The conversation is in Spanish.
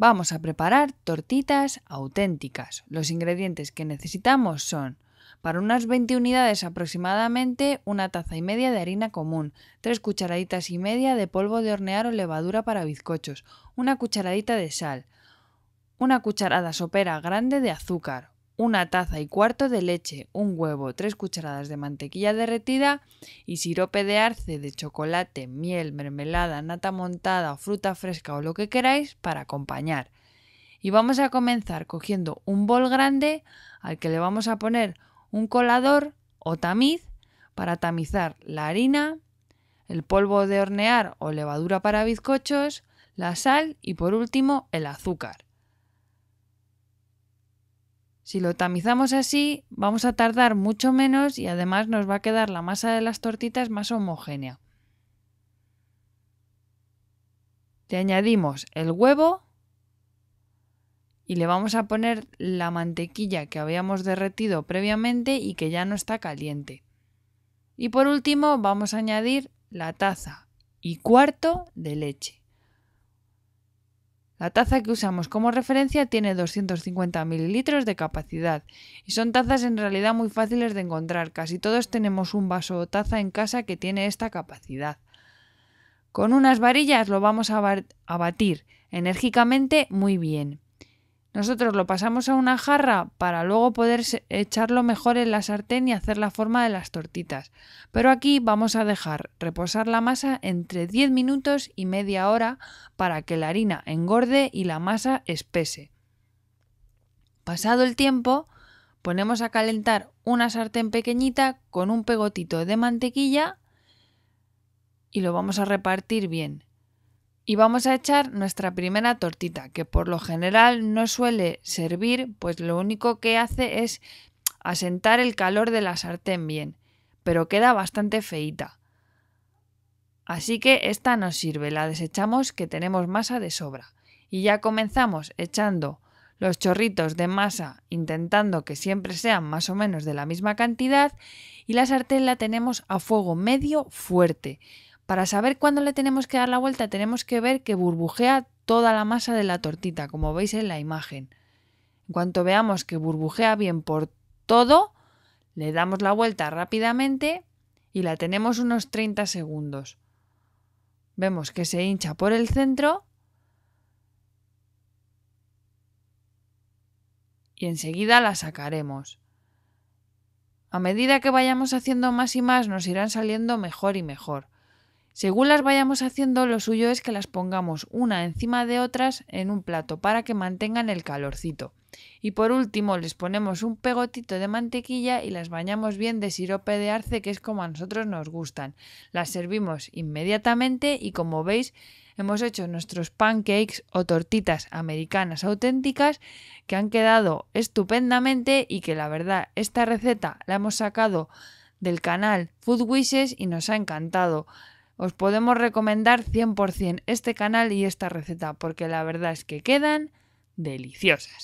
Vamos a preparar tortitas auténticas. Los ingredientes que necesitamos son para unas 20 unidades aproximadamente una taza y media de harina común, 3 cucharaditas y media de polvo de hornear o levadura para bizcochos, una cucharadita de sal, una cucharada sopera grande de azúcar, una taza y cuarto de leche, un huevo, tres cucharadas de mantequilla derretida y sirope de arce de chocolate, miel, mermelada, nata montada, o fruta fresca o lo que queráis para acompañar. Y vamos a comenzar cogiendo un bol grande al que le vamos a poner un colador o tamiz para tamizar la harina, el polvo de hornear o levadura para bizcochos, la sal y por último el azúcar. Si lo tamizamos así, vamos a tardar mucho menos y además nos va a quedar la masa de las tortitas más homogénea. Le añadimos el huevo y le vamos a poner la mantequilla que habíamos derretido previamente y que ya no está caliente. Y por último vamos a añadir la taza y cuarto de leche. La taza que usamos como referencia tiene 250 mililitros de capacidad y son tazas en realidad muy fáciles de encontrar. Casi todos tenemos un vaso o taza en casa que tiene esta capacidad. Con unas varillas lo vamos a, a batir enérgicamente muy bien. Nosotros lo pasamos a una jarra para luego poder echarlo mejor en la sartén y hacer la forma de las tortitas. Pero aquí vamos a dejar reposar la masa entre 10 minutos y media hora para que la harina engorde y la masa espese. Pasado el tiempo, ponemos a calentar una sartén pequeñita con un pegotito de mantequilla y lo vamos a repartir bien. Y vamos a echar nuestra primera tortita, que por lo general no suele servir, pues lo único que hace es asentar el calor de la sartén bien, pero queda bastante feita. Así que esta nos sirve, la desechamos que tenemos masa de sobra. Y ya comenzamos echando los chorritos de masa intentando que siempre sean más o menos de la misma cantidad y la sartén la tenemos a fuego medio fuerte para saber cuándo le tenemos que dar la vuelta tenemos que ver que burbujea toda la masa de la tortita, como veis en la imagen. En cuanto veamos que burbujea bien por todo, le damos la vuelta rápidamente y la tenemos unos 30 segundos. Vemos que se hincha por el centro y enseguida la sacaremos. A medida que vayamos haciendo más y más nos irán saliendo mejor y mejor. Según las vayamos haciendo, lo suyo es que las pongamos una encima de otras en un plato para que mantengan el calorcito. Y por último, les ponemos un pegotito de mantequilla y las bañamos bien de sirope de arce, que es como a nosotros nos gustan. Las servimos inmediatamente y como veis, hemos hecho nuestros pancakes o tortitas americanas auténticas que han quedado estupendamente y que la verdad, esta receta la hemos sacado del canal Food Wishes y nos ha encantado. Os podemos recomendar 100% este canal y esta receta porque la verdad es que quedan deliciosas.